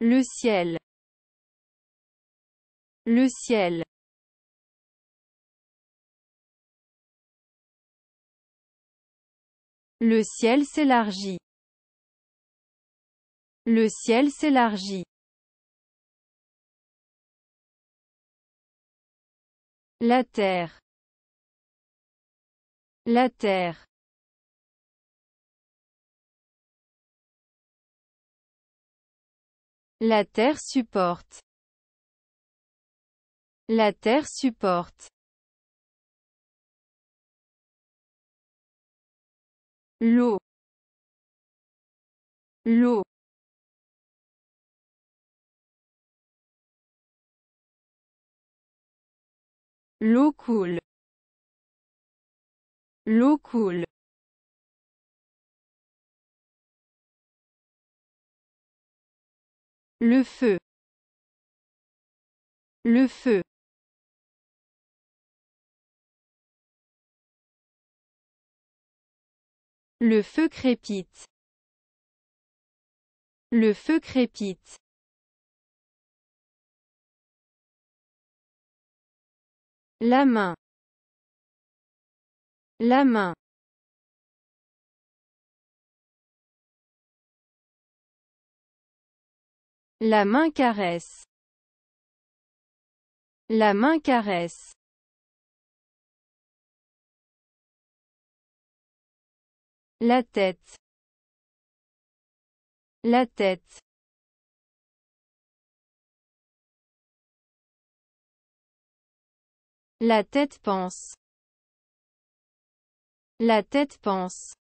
Le ciel. Le ciel. Le ciel s'élargit. Le ciel s'élargit. La terre. La terre. La terre supporte. La terre supporte. L'eau. L'eau. L'eau coule. L'eau coule. Le feu. Le feu. Le feu crépite. Le feu crépite. La main. La main. La main caresse. La main caresse. La tête. La tête. La tête pense. La tête pense.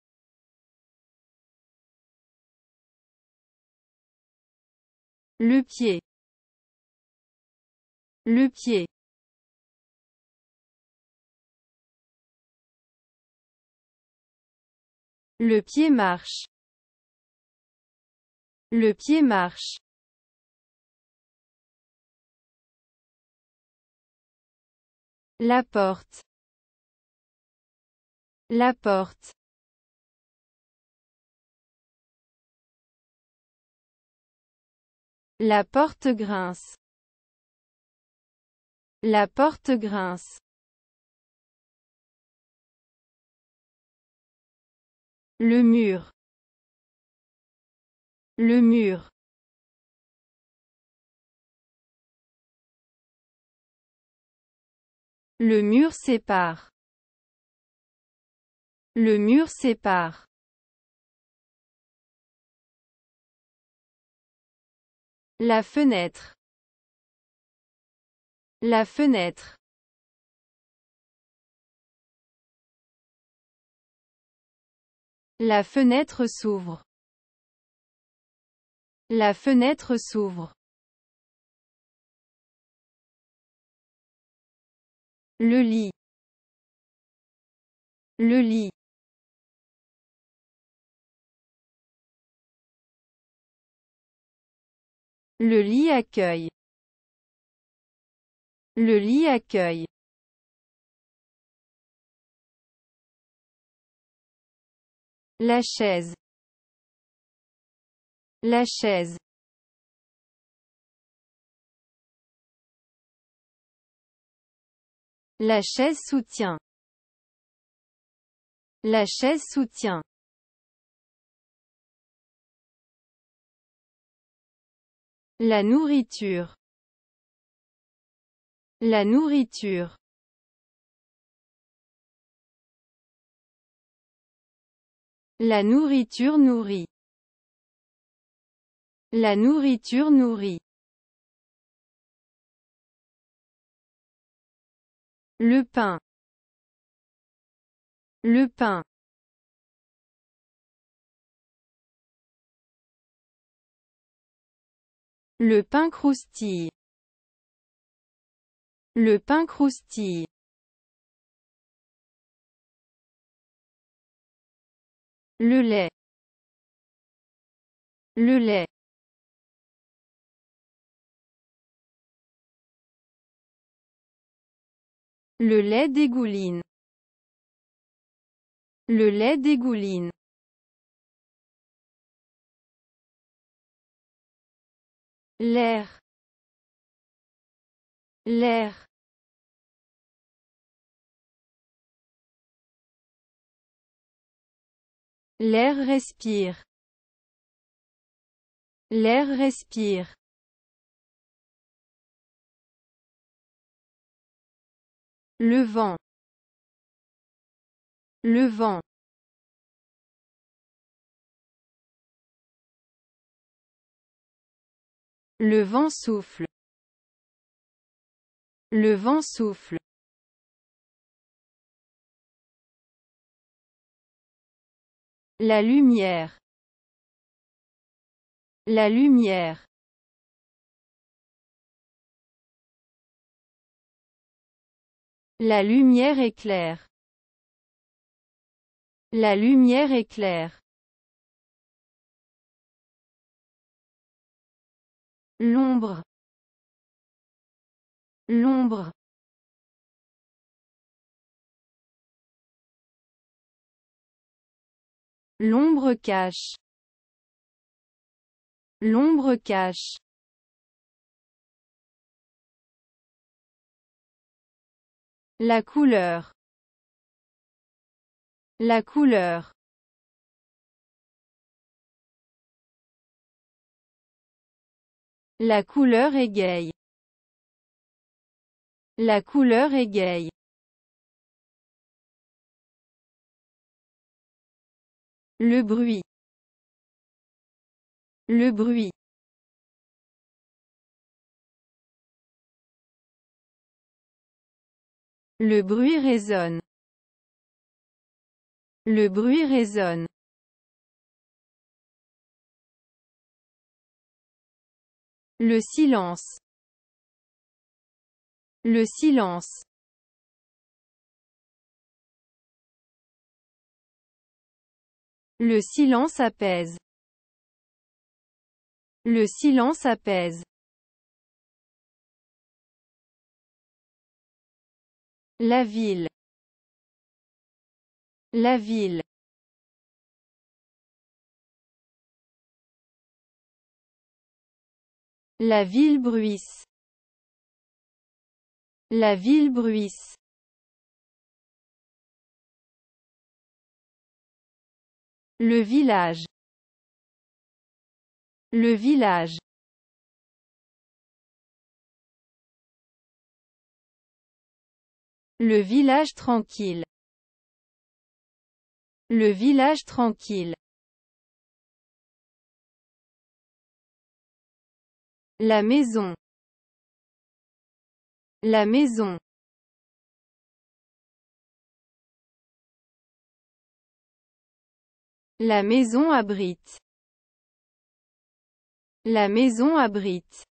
Le pied. Le pied. Le pied marche. Le pied marche. La porte. La porte. La porte grince. La porte grince. Le mur. Le mur. Le mur sépare. Le mur sépare. La fenêtre. La fenêtre. La fenêtre s'ouvre. La fenêtre s'ouvre. Le lit. Le lit. Le lit accueille. Le lit accueille. La chaise. La chaise. La chaise soutient. La chaise soutient. La nourriture. La nourriture. La nourriture nourrit. La nourriture nourrit. Le pain. Le pain. Le pain croustille. Le pain croustille. Le lait. Le lait. Le lait dégouline. Le lait dégouline. l'air l'air l'air respire l'air respire le vent le vent Le vent souffle. Le vent souffle. La lumière. La lumière. La lumière éclaire. La lumière éclaire. L'ombre. L'ombre. L'ombre cache. L'ombre cache. La couleur. La couleur. La couleur égaye. La couleur égaye. Le bruit. Le bruit. Le bruit résonne. Le bruit résonne. Le silence. Le silence. Le silence apaise. Le silence apaise. La ville. La ville. La ville bruisse. La ville bruisse. Le village. Le village. Le village tranquille. Le village tranquille. La maison. La maison. La maison abrite. La maison abrite.